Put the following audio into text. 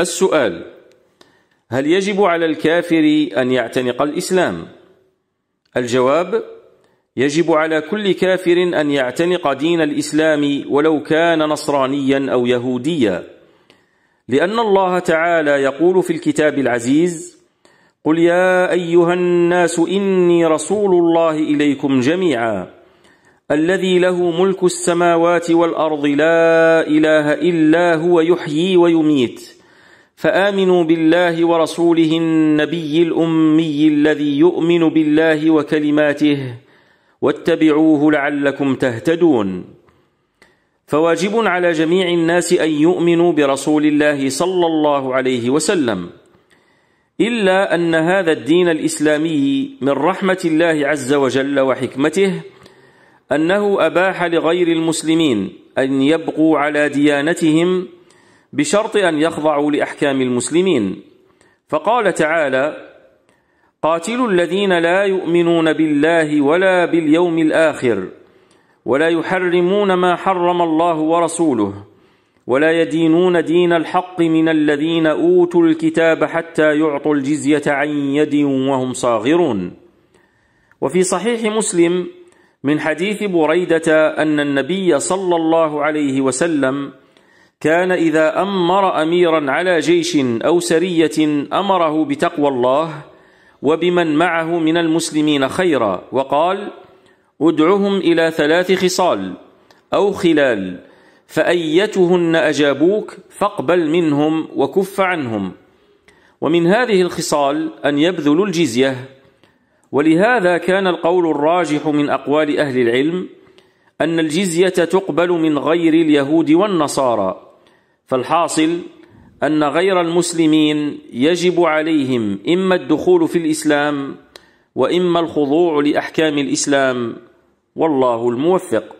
السؤال هل يجب على الكافر أن يعتنق الإسلام؟ الجواب يجب على كل كافر أن يعتنق دين الإسلام ولو كان نصرانيا أو يهوديا لأن الله تعالى يقول في الكتاب العزيز قل يا أيها الناس إني رسول الله إليكم جميعا الذي له ملك السماوات والأرض لا إله إلا هو يحيي ويميت فامنوا بالله ورسوله النبي الامي الذي يؤمن بالله وكلماته واتبعوه لعلكم تهتدون فواجب على جميع الناس ان يؤمنوا برسول الله صلى الله عليه وسلم الا ان هذا الدين الاسلامي من رحمه الله عز وجل وحكمته انه اباح لغير المسلمين ان يبقوا على ديانتهم بشرط أن يخضعوا لأحكام المسلمين فقال تعالى قاتلوا الذين لا يؤمنون بالله ولا باليوم الآخر ولا يحرمون ما حرم الله ورسوله ولا يدينون دين الحق من الذين أوتوا الكتاب حتى يعطوا الجزية عن يد وهم صاغرون وفي صحيح مسلم من حديث بريدة أن النبي صلى الله عليه وسلم كان إذا أمر أميرا على جيش أو سرية أمره بتقوى الله وبمن معه من المسلمين خيرا وقال ادعهم إلى ثلاث خصال أو خلال فأيتهن أجابوك فاقبل منهم وكف عنهم ومن هذه الخصال أن يبذلوا الجزية ولهذا كان القول الراجح من أقوال أهل العلم أن الجزية تقبل من غير اليهود والنصارى فالحاصل أن غير المسلمين يجب عليهم إما الدخول في الإسلام وإما الخضوع لأحكام الإسلام والله الموفق